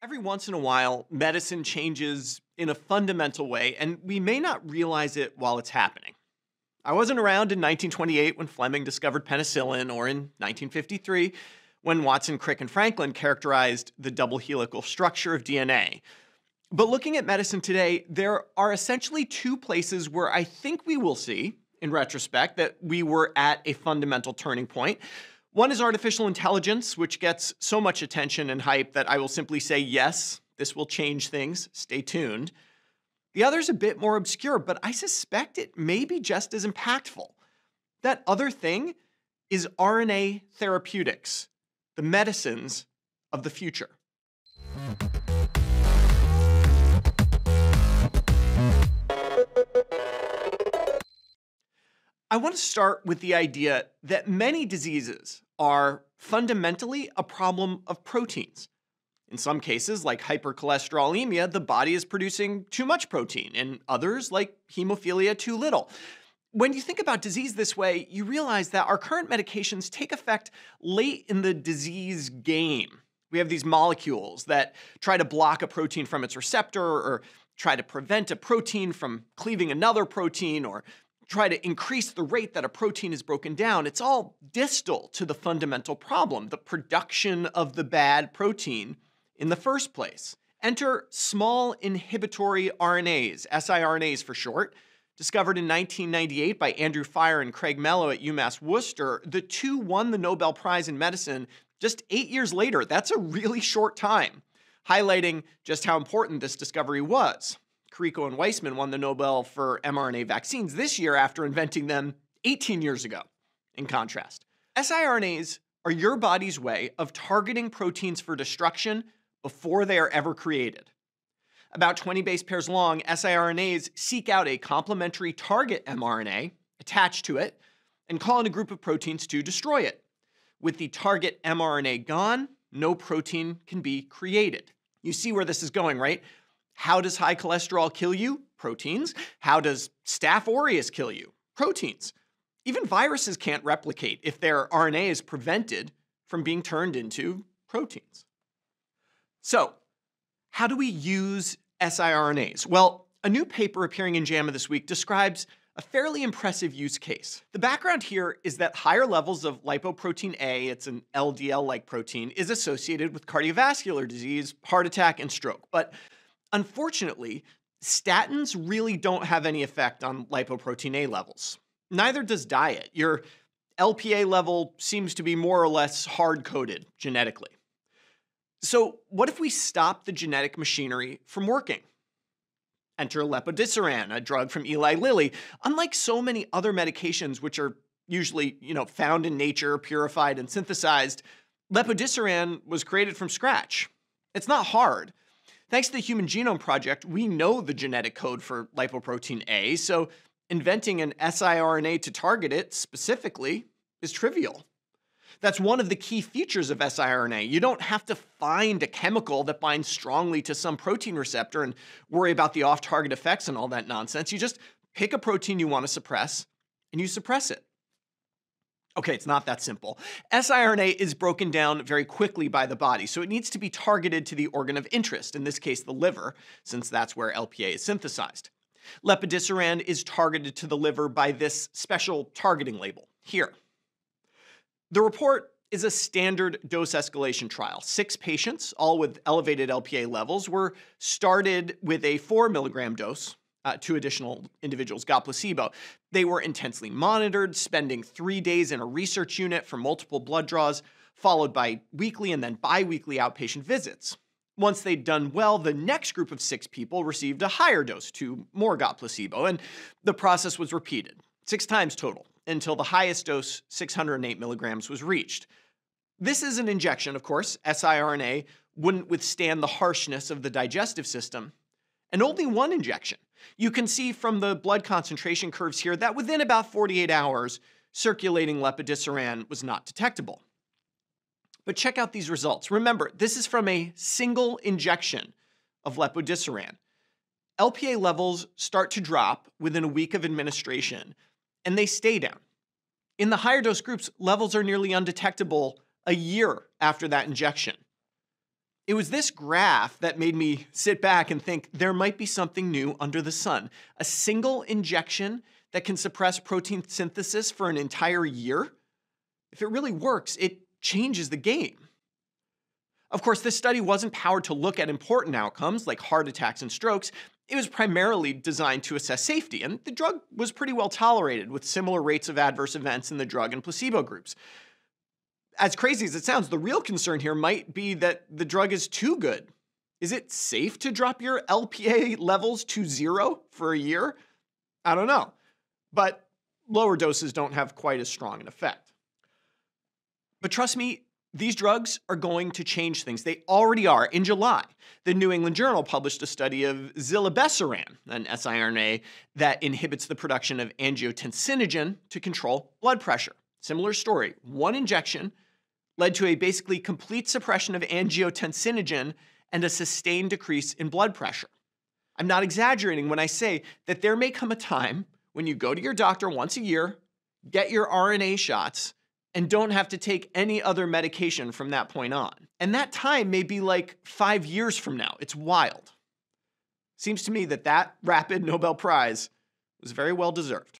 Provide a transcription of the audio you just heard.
Every once in a while, medicine changes in a fundamental way, and we may not realize it while it's happening. I wasn't around in 1928 when Fleming discovered penicillin, or in 1953 when Watson, Crick, and Franklin characterized the double helical structure of DNA. But looking at medicine today, there are essentially two places where I think we will see, in retrospect, that we were at a fundamental turning point. One is artificial intelligence, which gets so much attention and hype that I will simply say, yes, this will change things. Stay tuned. The other is a bit more obscure, but I suspect it may be just as impactful. That other thing is RNA therapeutics, the medicines of the future. I want to start with the idea that many diseases are fundamentally a problem of proteins. In some cases, like hypercholesterolemia, the body is producing too much protein, and others, like hemophilia, too little. When you think about disease this way, you realize that our current medications take effect late in the disease game. We have these molecules that try to block a protein from its receptor or try to prevent a protein from cleaving another protein or try to increase the rate that a protein is broken down, it's all distal to the fundamental problem, the production of the bad protein in the first place. Enter small inhibitory RNAs, siRNAs for short. Discovered in 1998 by Andrew Fire and Craig Mello at UMass Worcester, the two won the Nobel Prize in Medicine just eight years later. That's a really short time, highlighting just how important this discovery was. Carrico and Weissman won the Nobel for mRNA vaccines this year after inventing them 18 years ago, in contrast. siRNAs are your body's way of targeting proteins for destruction before they are ever created. About 20 base pairs long, siRNAs seek out a complementary target mRNA attached to it and call in a group of proteins to destroy it. With the target mRNA gone, no protein can be created. You see where this is going, right? How does high cholesterol kill you? Proteins. How does Staph aureus kill you? Proteins. Even viruses can't replicate if their RNA is prevented from being turned into proteins. So, how do we use siRNAs? Well, a new paper appearing in JAMA this week describes a fairly impressive use case. The background here is that higher levels of lipoprotein A, it's an LDL like protein, is associated with cardiovascular disease, heart attack, and stroke. But Unfortunately, statins really don't have any effect on lipoprotein A levels. Neither does diet. Your LPA level seems to be more or less hard coded genetically. So, what if we stop the genetic machinery from working? Enter lepodisiran, a drug from Eli Lilly. Unlike so many other medications which are usually, you know, found in nature, purified and synthesized, lepodisiran was created from scratch. It's not hard. Thanks to the Human Genome Project, we know the genetic code for lipoprotein A, so inventing an siRNA to target it specifically is trivial. That's one of the key features of siRNA. You don't have to find a chemical that binds strongly to some protein receptor and worry about the off-target effects and all that nonsense. You just pick a protein you want to suppress, and you suppress it. Okay, it's not that simple. siRNA is broken down very quickly by the body, so it needs to be targeted to the organ of interest, in this case the liver, since that's where LPA is synthesized. Lepodisiran is targeted to the liver by this special targeting label, here. The report is a standard dose escalation trial. Six patients, all with elevated LPA levels, were started with a 4 milligram dose, uh, two additional individuals got placebo. They were intensely monitored, spending three days in a research unit for multiple blood draws, followed by weekly and then biweekly outpatient visits. Once they'd done well, the next group of six people received a higher dose, two more got placebo, and the process was repeated, six times total, until the highest dose, 608 milligrams, was reached. This is an injection, of course. siRNA wouldn't withstand the harshness of the digestive system, and only one injection you can see from the blood concentration curves here that within about 48 hours, circulating lepidisiran was not detectable. But check out these results. Remember, this is from a single injection of lepidisiran. LPA levels start to drop within a week of administration, and they stay down. In the higher dose groups, levels are nearly undetectable a year after that injection. It was this graph that made me sit back and think there might be something new under the sun. A single injection that can suppress protein synthesis for an entire year? If it really works, it changes the game. Of course, this study wasn't powered to look at important outcomes like heart attacks and strokes. It was primarily designed to assess safety, and the drug was pretty well tolerated with similar rates of adverse events in the drug and placebo groups. As crazy as it sounds, the real concern here might be that the drug is too good. Is it safe to drop your LPA levels to zero for a year? I don't know. But lower doses don't have quite as strong an effect. But trust me, these drugs are going to change things. They already are. In July, the New England Journal published a study of zilabesiran, an siRNA that inhibits the production of angiotensinogen to control blood pressure. Similar story, one injection led to a basically complete suppression of angiotensinogen and a sustained decrease in blood pressure. I'm not exaggerating when I say that there may come a time when you go to your doctor once a year, get your RNA shots, and don't have to take any other medication from that point on. And that time may be like five years from now. It's wild. Seems to me that that rapid Nobel Prize was very well deserved.